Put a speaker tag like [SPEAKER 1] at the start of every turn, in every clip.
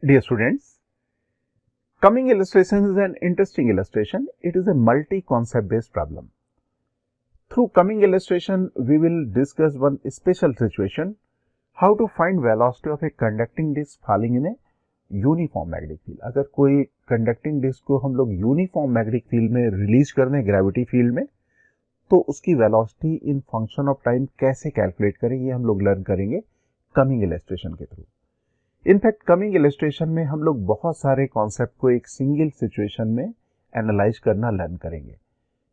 [SPEAKER 1] Dear students, coming illustration is an interesting illustration. It is a multi-concept based problem. Through coming illustration, we will discuss one special situation, how to find velocity of a conducting disc falling in a uniform magnetic field अगर कोई conducting disc को हम लोग uniform magnetic field में release कर दें gravity field mein तो उसकी velocity in function of time कैसे कैलकुलेट करें ये हम लोग लर्न करेंगे कमिंग इलेस्ट्रेशन के थ्रू इनफैक्ट कमिंग इलेस्ट्रेशन में हम लोग बहुत सारे कॉन्सेप्ट को एक सिंगल सिचुएशन में एनालाइज करना लर्न करेंगे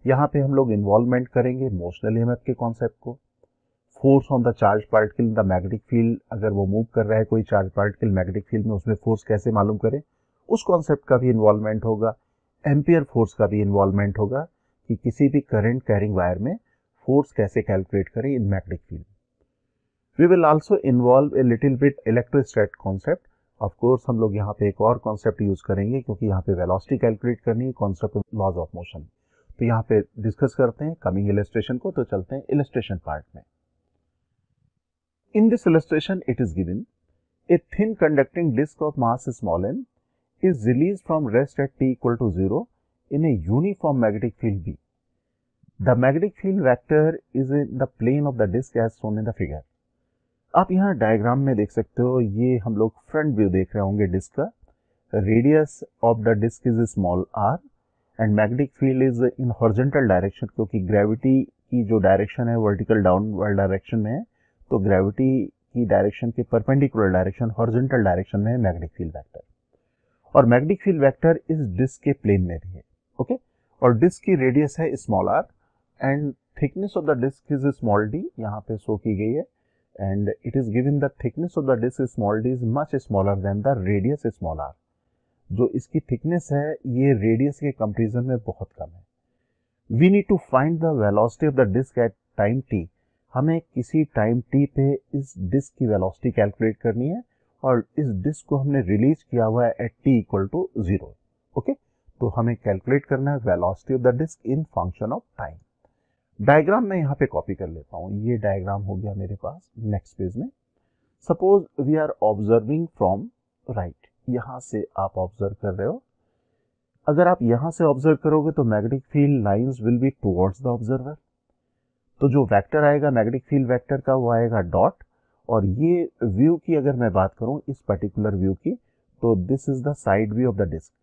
[SPEAKER 1] यहाँ पे हम लोग इन्वॉल्वमेंट करेंगे इमोशनल एम के कॉन्सेप्ट को force on the charge particle in the magnetic field अगर वो मूव कर रहा है कोई चार्ज पार्टिकल मैग्नेटिक फील्ड में उसमें फोर्स कैसे मालूम करें उस कॉन्सेप्ट का भी इन्वॉल्वमेंट होगा एम्पियर फोर्स का भी इन्वॉल्वमेंट होगा कि किसी भी करंट कैरिंग वायर में फोर्स कैसे कैलकुलेट करें in magnetic field we will also involve a little bit electrostat concept of course हम लोग यहाँ पे एक और कॉन्सेप्ट यूज करेंगे क्योंकि यहाँ पे वेलोसिटी कैलकुलेट करनी है कॉन्सेप्ट लॉज ऑफ मोशन तो यहाँ पे डिस्कस करते हैं कमिंग इलेस्ट्रेशन को तो चलते हैं इलेस्ट्रेशन पार्ट में in this illustration it is given a thin conducting disc of mass small n is release from rest at t equal to zero in a uniform magnetic field B the magnetic field vector is in the plane of the disc as shown in the figure आप यहाँ diagram में देख सकते हो ये हम लोग front view देख रहे होंगे डिस्क का radius of the disc is small r and magnetic field is in horizontal direction क्योंकि ग्रेविटी की जो डायरेक्शन है वर्टिकल डाउन डायरेक्शन में है तो ग्रेविटी की डायरेक्शन के परपेंडिकुलर डायरेक्शन हॉर्जेंटल डायरेक्शन में है मैग्नेटिक फील्ड वैक्टर और मैग्नेटिक फील्ड वैक्टर इस डिस्क के प्लेन में भी है ओके okay? और डिस्क की रेडियस है small r and thickness of the disc is small d यहाँ पे शो की गई है and it is given the thickness of the disc small d is much smaller than the radius small r जो इसकी thickness है ये radius के कंपेरिजन में बहुत कम है we need to find the velocity of the disc at time t हमें किसी टाइम टी पे इस डिस्क की वेलोसिटी कैलकुलेट करनी है और इस डिस्क को हमने रिलीज किया हुआ है at t equal to zero okay तो हमें कैलकुलेट करना है velocity of the disc in function of time diagram मैं यहाँ पे कॉपी कर लेता हूँ ये डायग्राम हो गया मेरे पास नेक्स्ट पेज में suppose we are observing from right यहाँ से आप ऑब्जर्व कर रहे हो अगर आप यहाँ से ऑब्जर्व करोगे तो magnetic field lines will be towards the observer तो जो वेक्टर आएगा मैग्नेटिक फील्ड वेक्टर का वो आएगा डॉट और ये व्यू की अगर मैं बात करूँ इस पर्टिकुलर व्यू की तो this is the side view of the disc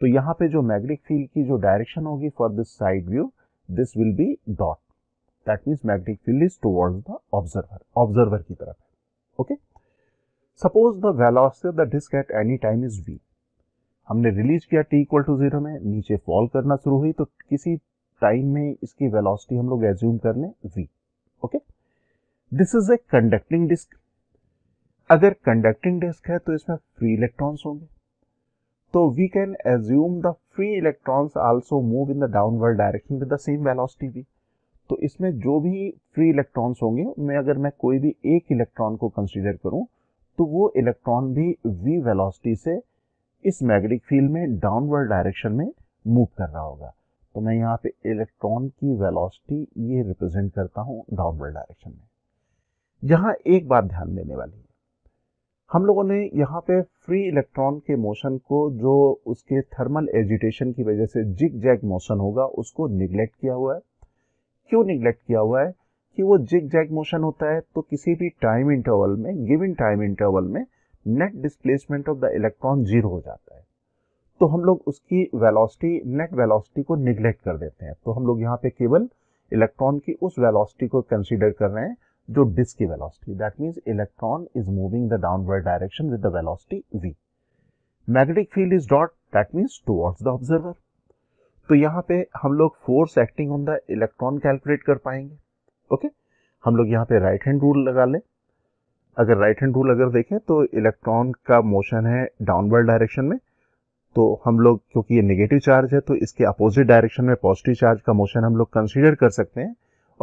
[SPEAKER 1] तो यहाँ पे जो मैग्नेटिक फील्ड की जो डायरेक्शन होगी for this side view this will be dot that means magnetic field is towards the observer observer की तरफ है okay suppose the velocity of the disc at any time is v हमने release किया t equal to zero में नीचे fall करना शुरू हुई तो किसी टाइम में इसकी वेलोसिटी हम लोग एज्यूम कर लें v okay this is a conducting disc अगर कंडक्टिंग डिस्क है तो इसमें फ्री इलेक्ट्रॉन्स होंगे तो we can assume the free electrons also move in the downward direction with the same velocity भी तो इसमें जो भी फ्री इलेक्ट्रॉन्स होंगे उनमें अगर मैं कोई भी एक इलेक्ट्रॉन को कंसीडर करूं तो वो इलेक्ट्रॉन भी वी वेलोसिटी से इस मैग्नेटिक फील्ड में डाउनवर्ड डायरेक्शन में मूव कर रहा होगा तो मैं यहाँ पे इलेक्ट्रॉन की वेलोसिटी ये रिप्रेजेंट करता हूँ डाउनवर्ड डायरेक्शन में यहाँ एक बात ध्यान देने वाली हम लोगों ने यहाँ पे फ्री इलेक्ट्रॉन के मोशन को जो उसके थर्मल एजिटेशन की वजह से जिग जैग मोशन होगा उसको निग्लेक्ट किया हुआ है क्यों निग्लेक्ट किया हुआ है कि वो जिग जैग मोशन होता है तो किसी भी टाइम इंटरवल में गिविन टाइम इंटरवल में net displacement of the electron zero हो जाता है तो हम लोग उसकी वेलोसिटी नेट वेलोसिटी को निग्लेक्ट कर देते हैं तो हम लोग यहाँ पे केवल इलेक्ट्रॉन की उस वेलोसिटी को कंसीडर कर रहे हैं जो डिस्क की velocity that means electron is moving the downward direction with the velocity v magnetic field is dot that means towards the observer तो यहाँ पे हम लोग force acting on the electron calculate कर पाएंगे ओके हम लोग यहाँ पे राइट हैंड रूल लगा लें अगर राइट हैंड रूल अगर देखें तो इलेक्ट्रॉन का मोशन है डाउनवर्ड डायरेक्शन में तो हम लोग क्योंकि ये नेगेटिव चार्ज है तो इसके अपोजिट डायरेक्शन में पॉजिटिव चार्ज का मोशन हम लोग कंसीडर कर सकते हैं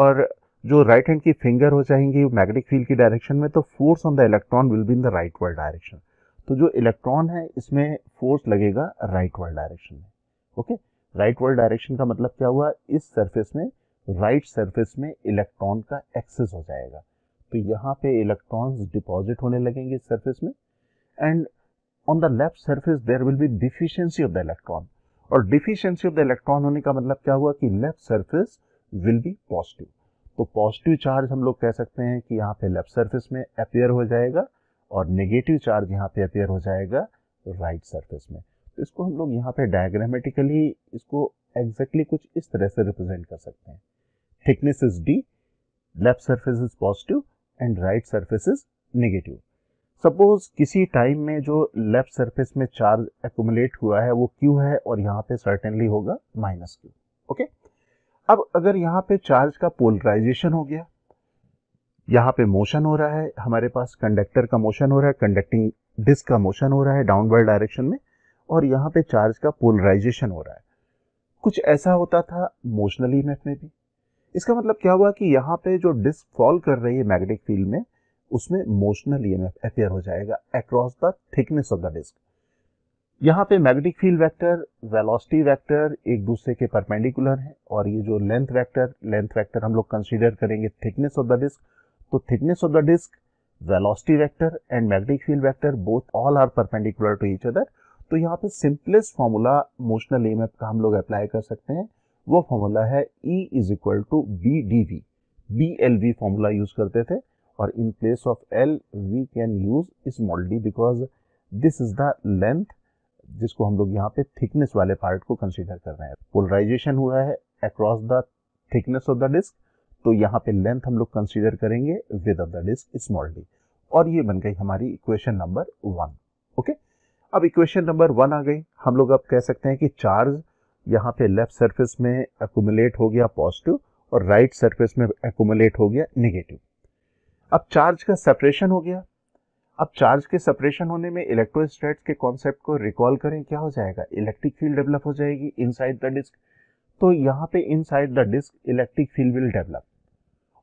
[SPEAKER 1] और जो राइट हैंड की फिंगर हो जाएंगी मैग्नेटिक फील्ड की डायरेक्शन में तो force on the electron will be in the rightward direction तो जो इलेक्ट्रॉन है इसमें फोर्स लगेगा राइट वर्ड डायरेक्शन में ओके राइट वर्ड डायरेक्शन का मतलब क्या हुआ इस सरफेस में राइट right सरफेस में इलेक्ट्रॉन का एक्सेस हो जाएगा तो यहाँ पे इलेक्ट्रॉन्स डिपॉजिट होने लगेंगे इस सरफेस में and on the left surface there will be deficiency of the electron और डिफिशियंसी ऑफ द इलेक्ट्रॉन होने का मतलब क्या हुआ कि left surface will be positive तो पॉजिटिव चार्ज हम लोग कह सकते हैं कि यहाँ पे लेफ्ट सरफेस में अपेयर हो जाएगा और नेगेटिव चार्ज यहाँ पे अपेयर हो जाएगा राइट सरफेस में तो इसको हम लोग यहाँ पे डायग्रामेटिकली इसको एग्जैक्टली exactly कुछ इस तरह से रिप्रेजेंट कर सकते हैं thickness is d left surface is positive and right surface is negative suppose किसी टाइम में जो लेफ्ट सरफेस में चार्ज एकोमुलेट हुआ है वो क्यू है और यहाँ पे सर्टेनली होगा माइनस क्यू ओके okay? अब अगर यहाँ पे चार्ज का पोलराइजेशन हो गया यहाँ पे मोशन हो रहा है हमारे पास कंडक्टर का मोशन हो रहा है कंडक्टिंग डिस्क का मोशन हो रहा है डाउनवर्ड डायरेक्शन में और यहाँ पे चार्ज का पोलराइजेशन हो रहा है कुछ ऐसा होता था मोशनल ईमेफ में भी इसका मतलब क्या हुआ कि यहां पे जो डिस्क फॉल कर रही है मैग्नेटिक फील्ड में उसमें मोशनल ईएमएफ अपेयर हो जाएगा across the thickness of the disc यहाँ पे magnetic field vector velocity vector एक दूसरे के परपेंडिकुलर हैं और ये जो लेंथ वेक्टर लेंथ वेक्टर हम लोग कंसीडर करेंगे थिकनेस ऑफ द डिस्क तो thickness of the disc velocity vector and magnetic field vector both all are perpendicular to each other तो यहाँ पे सिंपलेस्ट फॉर्मूला मोशनल एम का हम लोग अप्लाई कर सकते हैं वो फॉर्मूला है E is equal to B D V B L V formula use करते थे और in place of L V can use small D because this is the length जिसको हम लोग यहाँ पे थिकनेस वाले पार्ट को कंसिडर कर रहे हैं पोलराइजेशन हुआ है across the thickness of the disc तो यहाँ पे लेंथ हम लोग कंसिडर करेंगे with of the disc small D और ये बन गई हमारी इक्वेशन नंबर वन ओके अब इक्वेशन नंबर वन आ गई हम लोग अब कह सकते हैं कि चार्ज यहाँ पे लेफ्ट सर्फेस में एकुमुलेट हो गया पॉजिटिव और राइट right सर्फेस में एकुमुलेट हो गया निगेटिव अब चार्ज का सेपरेशन हो गया अब चार्ज के सेपरेशन होने में इलेक्ट्रोस्टैट्स के कॉन्सेप्ट को रिकॉल करें क्या हो जाएगा इलेक्ट्रिक फील्ड डेवलप हो जाएगी इनसाइड द डिस्क तो यहाँ पे inside the disc electric field will develop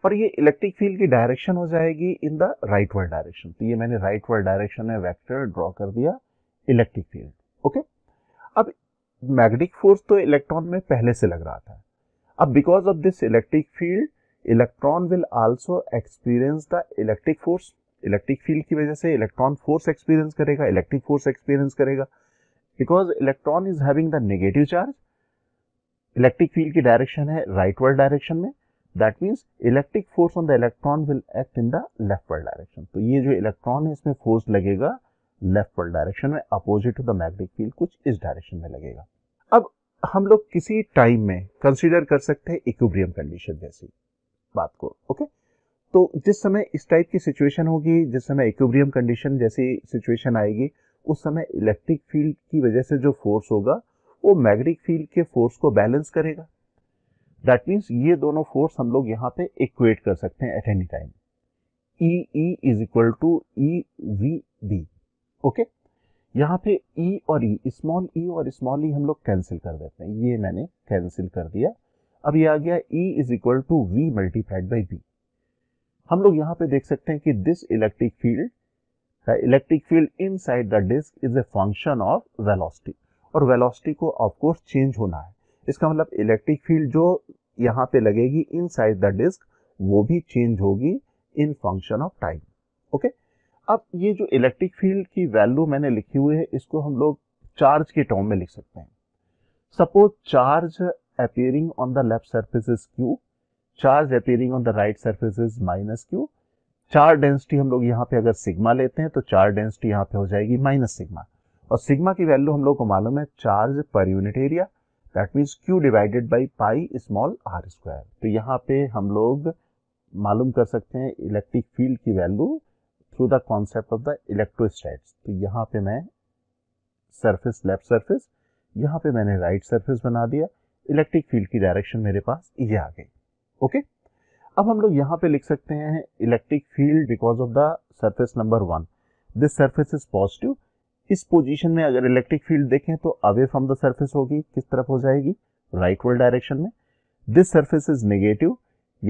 [SPEAKER 1] और ये इलेक्ट्रिक फील्ड की डायरेक्शन हो जाएगी in the rightward direction तो ये मैंने राइट वर्ड डायरेक्शन में वैक्टर ड्रॉ कर दिया इलेक्ट्रिक फील्ड ओके अब मैग्नेटिक फोर्स तो इलेक्ट्रॉन में पहले से लग रहा था अब because of this electric field electron will also experience the electric force electric field की वजह से इलेक्ट्रॉन फोर्स एक्सपीरियंस करेगा इलेक्ट्रिक फोर्स एक्सपीरियंस करेगा because electron is having the negative charge electric field की डायरेक्शन है राइट वर्ड डायरेक्शन में that means electric force on the electron will act in the leftward direction तो ये जो electron है इसमें force लगेगा लेफ्ट वर्ड डायरेक्शन में opposite to the magnetic field कुछ इस डायरेक्शन में लगेगा अब हम लोग किसी टाइम में कंसिडर कर सकते हैं इक्विब्रियम कंडीशन जैसी बात को ओके okay? तो जिस समय इस टाइप की सिचुएशन होगी जिस समय इक्विब्रियम कंडीशन जैसी सिचुएशन आएगी उस समय इलेक्ट्रिक फील्ड की वजह से जो फोर्स होगा वो मैग्नेटिक फील्ड के फोर्स को बैलेंस करेगा दैट मीन्स ये दोनों फोर्स हम लोग यहाँ पे इक्वेट कर सकते हैं at any time E E is equal to E V B okay यहाँ पे ई e और ई स्मॉल ई और स्मॉल ई e हम लोग कैंसिल कर देते हैं ये मैंने कैंसिल कर दिया अब ये आ गया E is equal to V multiplied by B हम लोग यहाँ पे देख सकते हैं कि this electric field the electric field inside the disc is a function of velocity और वेलोसिटी को ऑफकोर्स चेंज होना है इसका मतलब इलेक्ट्रिक फील्ड जो यहाँ पे लगेगी इन साइड द डिस्क वो भी चेंज होगी in function of time okay अब ये जो इलेक्ट्रिक फील्ड की वैल्यू मैंने लिखी हुई है इसको हम लोग चार्ज के टर्म में लिख सकते हैं suppose charge appearing on the left is Q charge appearing on the right surface is minus Q charge density हम लोग यहाँ पे अगर सिग्मा लेते हैं तो चार डेंसिटी यहाँ पे हो जाएगी माइनस सिग्मा और सिग्मा की वैल्यू हम लोग को मालूम है charge per unit area that means Q divided by pi small R square तो यहाँ पे हम लोग मालूम कर सकते हैं इलेक्ट्रिक फील्ड की value through the concept of the electrostatics तो यहाँ पे मैं सरफेस लेफ्ट सर्फिस यहाँ पे मैंने राइट right सरफेस बना दिया इलेक्ट्रिक फील्ड की डायरेक्शन मेरे पास ये आ गई ओके अब हम लोग यहाँ पे लिख सकते हैं electric field because of the surface number one this surface is positive इस पोजिशन में अगर इलेक्ट्रिक फील्ड देखें तो अवे फ्रॉम द सर्फेस होगी किस तरफ हो जाएगी राइट वर्ल्ड डायरेक्शन में दिस सर्फेस इज नेगेटिव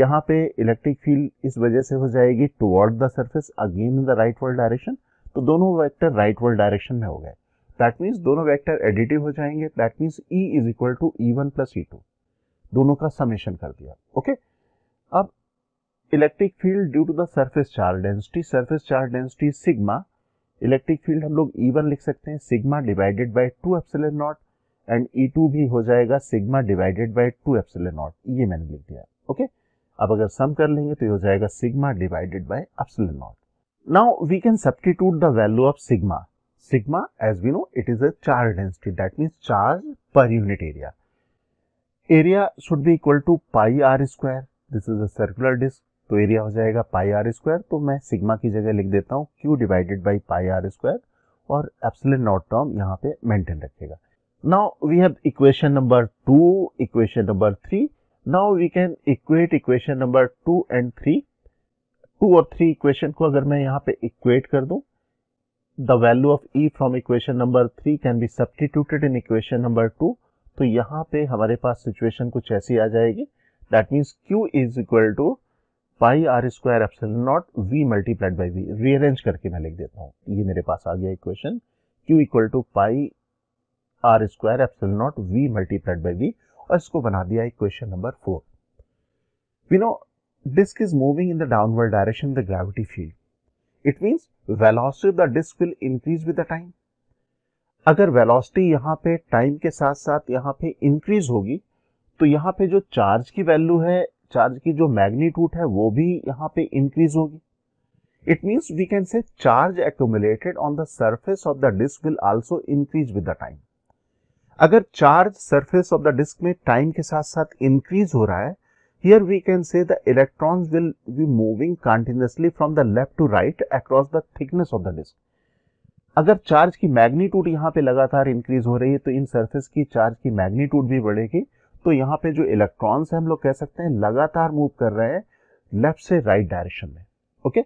[SPEAKER 1] यहाँ पे इलेक्ट्रिक फील्ड इस वजह से हो जाएगी toward the surface again in the rightward direction तो दोनों वैक्टर राइट वर्ल्ड डायरेक्शन में हो गए दैट मीन्स दोनों वैक्टर एडिटिव हो जाएंगे that means E is equal to E one plus E two दोनों का समेशन कर दिया ओके अब electric field due to the surface charge density surface charge density sigma electric field हम लोग ई वन लिख सकते हैं sigma divided by two epsilon naught and E two भी हो जाएगा sigma divided by two epsilon naught ये मैंने लिख दिया ओके अब अगर सम कर लेंगे तो ये हो जाएगा sigma divided by epsilon naught now we can substitute the value of sigma sigma as we know it is a charge density that means charge per unit area area should be equal to pi R square this is a circular disc तो area हो जाएगा पाई R square तो मैं sigma की जगह लिख देता हूँ Q divided by pi R square और एप्सिलन नॉट टर्म यहाँ पे मेंटेन रखेगा now we have equation number two equation number three now we can equate equation number two and three two और थ्री इक्वेशन को अगर मैं यहाँ पे इक्वेट कर दूँ the value of E from equation number three can be substituted in equation number two तो यहाँ पे हमारे पास सिचुएशन कुछ ऐसी आ जाएगी that means Q is equal to pi R square epsilon naught V multiplied by V rearrange करके मैं लिख देता हूँ ये मेरे पास आ गया equation Q equal to pi R square epsilon naught V multiplied by V और इसको बना दिया equation number four we know disc is moving in the downward direction the gravity field it means velocity of the disk will increase with the time. अगर velocity यहाँ पे time के साथ साथ यहाँ पे इंक्रीज होगी तो यहाँ पे जो चार्ज की वैल्यू है चार्ज की जो मैग्नीट्यूड है वो भी यहाँ पे इंक्रीज होगी it means we can say charge accumulated on the surface of the disc will also increase with the time अगर charge surface of the disc में टाइम के साथ साथ इंक्रीज हो रहा है here we can say the electrons will be moving continuously from the left to right across the thickness of the disc अगर charge की मैग्नीट्यूड यहाँ पे लगातार इंक्रीज हो रही है तो इन सरफेस की चार्ज की मैग्नीट्यूड भी बढ़ेगी तो यहाँ पे जो इलेक्ट्रॉन्स है हम लोग कह सकते हैं लगातार मूव कर रहे हैं लेफ्ट से राइट डायरेक्शन में ओके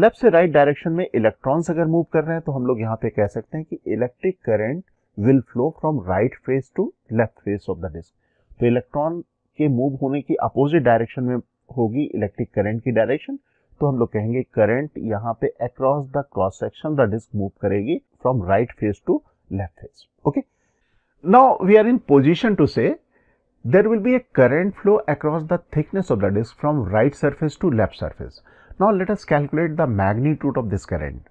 [SPEAKER 1] लेफ्ट से राइट डायरेक्शन में इलेक्ट्रॉन्स अगर मूव कर रहे हैं तो हम लोग यहाँ पे कह सकते हैं कि electric current will flow from right face to left face of the disc तो इलेक्ट्रॉन के मूव होने की अपोजिट डायरेक्शन में होगी इलेक्ट्रिक करेंट की डायरेक्शन तो हम लोग कहेंगे करंट यहाँ पे across the cross section the disc move करेगी from right face to left face okay now we are in position to say there will be a current flow across the thickness of the disk from right surface to left surface. Now let us calculate the magnitude of this current.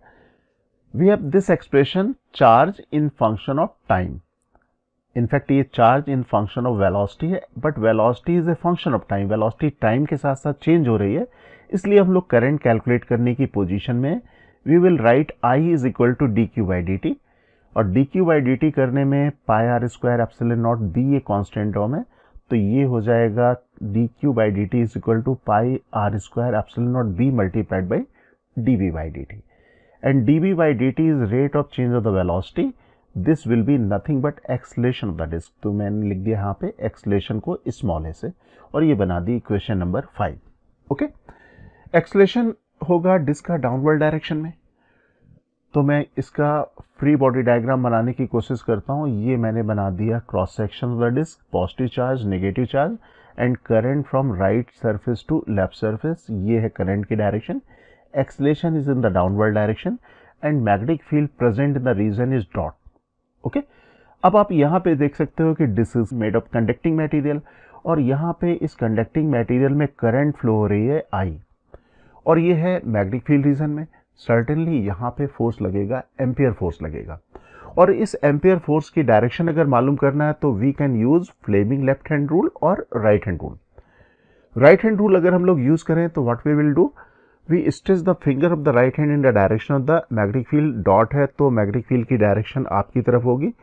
[SPEAKER 1] We have this expression charge in function of time. In fact, ये charge in function of velocity है but velocity is a function of time. Velocity time के साथ साथ change हो रही है इसलिए हम लोग करंट कैलकुलेट करने की पोजीशन में we will write I is equal to D Q by D और डी क्यू बाई डी करने में pi R square epsilon naught B ये कॉन्स्टेंट डॉम है तो ये हो जाएगा D Q by D T is equal to pi R square epsilon naught B multiplied by D B by D T and D B by D T is rate of change of the velocity this will be nothing but acceleration of the disc तो मैंने लिख दिया यहाँ पे acceleration को small ए से और ये बना दी equation number five okay okay? Acceleration होगा डिस्क का डाउनवर्ड डायरेक्शन में तो मैं इसका फ्री बॉडी डायग्राम बनाने की कोशिश करता हूँ ये मैंने बना दिया cross section of the disc positive charge negative charge and current from right surface to left surface ये है करंट की direction acceleration is in the downward direction and magnetic field present in the region is dot okay अब आप यहाँ पे देख सकते हो कि disc is made of conducting material और यहाँ पे इस कंडक्टिंग मटेरियल में करंट फ्लो हो रही है आई और ये है मैग्नेटिक फील्ड रीजन में सर्टेनली यहाँ पे फोर्स लगेगा एम्पियर फोर्स लगेगा और इस एम्पियर फोर्स की डायरेक्शन अगर मालूम करना है तो we can use Fleming left hand rule और right hand rule right hand rule अगर हम लोग यूज़ करें तो what we will do we stretch the finger of the right hand in the direction of the magnetic field dot है तो magnetic field की direction आपकी तरफ होगी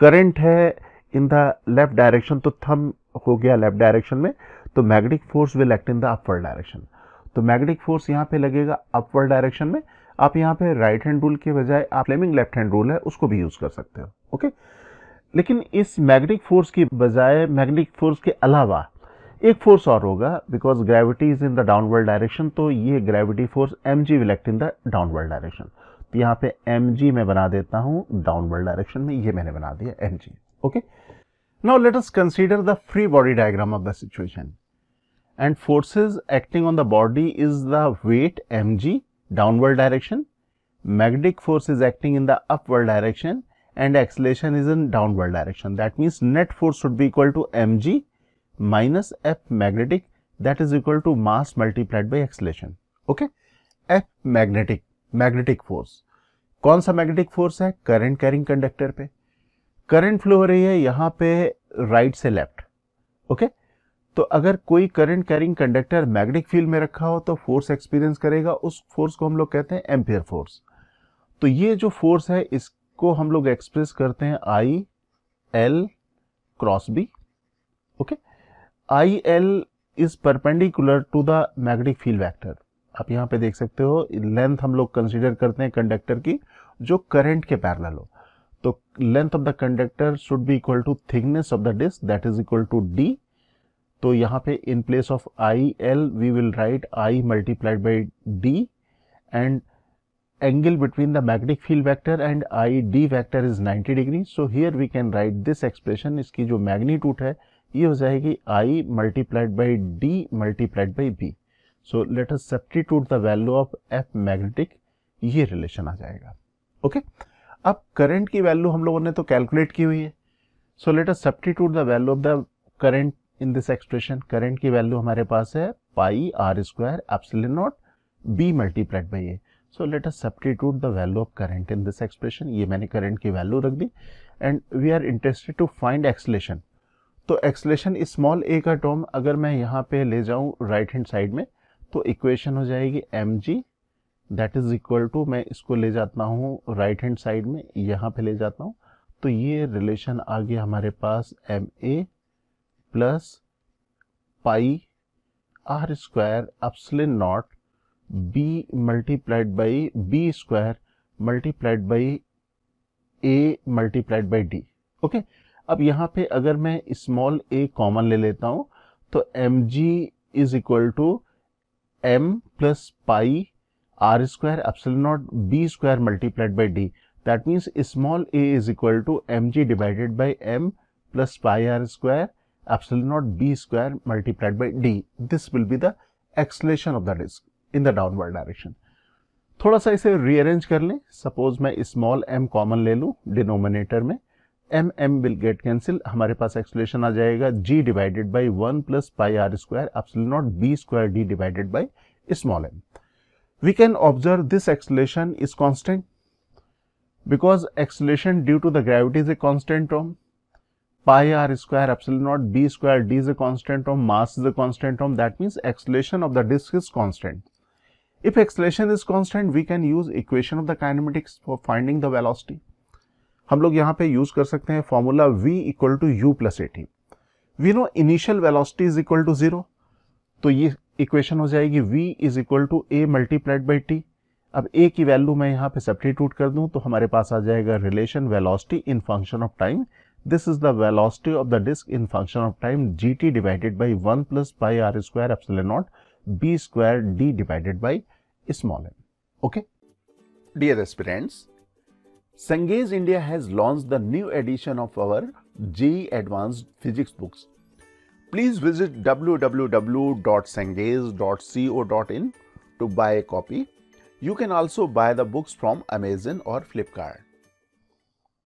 [SPEAKER 1] करंट है इन द लेफ्ट डायरेक्शन तो थम हो गया लेफ्ट डायरेक्शन में तो magnetic force will act in the upward direction तो मैग्नेटिक फोर्स यहाँ पे लगेगा अपवर्ड डायरेक्शन में आप यहाँ पे राइट हैंड रूल के बजाय आप फ्लेमिंग लेफ्ट हैंड रूल है उसको भी यूज़ कर सकते हो ओके लेकिन इस मैग्नेटिक फोर्स की बजाय मैग्नेटिक फोर्स के अलावा एक फोर्स और होगा because gravity is in the downward direction तो ये gravity force M G will act in the downward direction तो यहाँ पे एम जी मैं बना देता हूँ डाउनवर्ड डायरेक्शन में ये मैंने बना दिया M G okay now let us consider the free body diagram of the situation and forces acting on the body is the weight mg downward direction, magnetic force is acting in the upward direction and acceleration is in downward direction. That means net force should be equal to mg minus F magnetic that is equal to mass multiplied by acceleration. Okay? F magnetic, magnetic force. कौन सा magnetic force है current carrying conductor पे current flow हो रही है यहाँ पे right right से लेफ्ट ओके okay? तो अगर कोई current carrying conductor magnetic field में रखा हो तो फोर्स एक्सपीरियंस करेगा उस फोर्स को हम लोग कहते हैं एम्पियर फोर्स तो ये जो फोर्स है इसको हम लोग एक्सप्रेस करते हैं I L cross B okay I L is perpendicular to the magnetic field vector आप यहां पे देख सकते हो लेंथ हम लोग कंसिडर करते हैं कंडक्टर की जो करंट के पैरल हो तो length of the conductor should be equal to thickness of the disc that is equal to D तो यहाँ पे in place of I L we will write I multiplied by D and angle between the magnetic field vector and I D vector is 90 degree so here we can write this expression इसकी जो magnitude है ये हो जाएगी I multiplied by D multiplied by B so let us substitute the value of F magnetic ये relation आ जाएगा okay okay? अब करंट की वैल्यू हम लोगों ने तो कैलकुलेट की हुई है so let us substitute the value of the current in this expression current की वैल्यू हमारे पास है pi R square epsilon naught B multiplied by A so let us substitute the value of current in this expression ये मैंने current की value रख दी and we are interested to find acceleration तो एक्सलेशन स्मॉल ए का term अगर मैं यहाँ पे ले जाऊँ राइट हैंड साइड में तो इक्वेशन हो जाएगी M G that is equal to मैं इसको ले जाता हूँ राइट हैंड साइड में यहाँ पे ले जाता हूँ तो ये रिलेशन आ गया हमारे पास M A plus pi R square epsilon not B multiplied by B square multiplied by A multiplied by D okay अब यहां पे अगर मैं स्मॉल ए कॉमन ले लेता हूं तो M G is equal to M plus pi R square epsilon naught B square multiplied by D that means small A is equal to M G divided by M plus pi R square epsilon naught b square multiplied by d. This will be the acceleration of the disk in the downward direction थोड़ा सा इसे rearrange कर लें suppose मैं small m common ले लूँ denominator में m m will get cancel हमारे पास एक्सलेशन आ जाएगा g divided by one plus pi R square epsilon naught B square D divided by small m we can observe this acceleration is constant because acceleration due to the gravity is a constant term pi r square epsilon naught b square d is a constant of mass is a constant of that means acceleration of the disk is constant if acceleration is constant we can use equation of the kinematics for finding the velocity हम लोग यहाँ पे use कर सकते हैं formula v equal to U plus A T we know initial velocity is equal to zero तो ये equation हो जाएगी v is equal to A multiplied by T अब ए की वैल्यू मैं यहाँ पे सब्टीट्यूट कर दूं तो हमारे पास आ जाएगा relation velocity in function of time This is the velocity of the disk in function of time gt divided by 1 plus pi r square epsilon naught b square d divided by small n. Okay? Dear aspirants, Sengage India has launched the new edition of our GE Advanced Physics books. Please visit www.sengage.co.in to buy a copy. You can also buy the books from Amazon or Flipkart.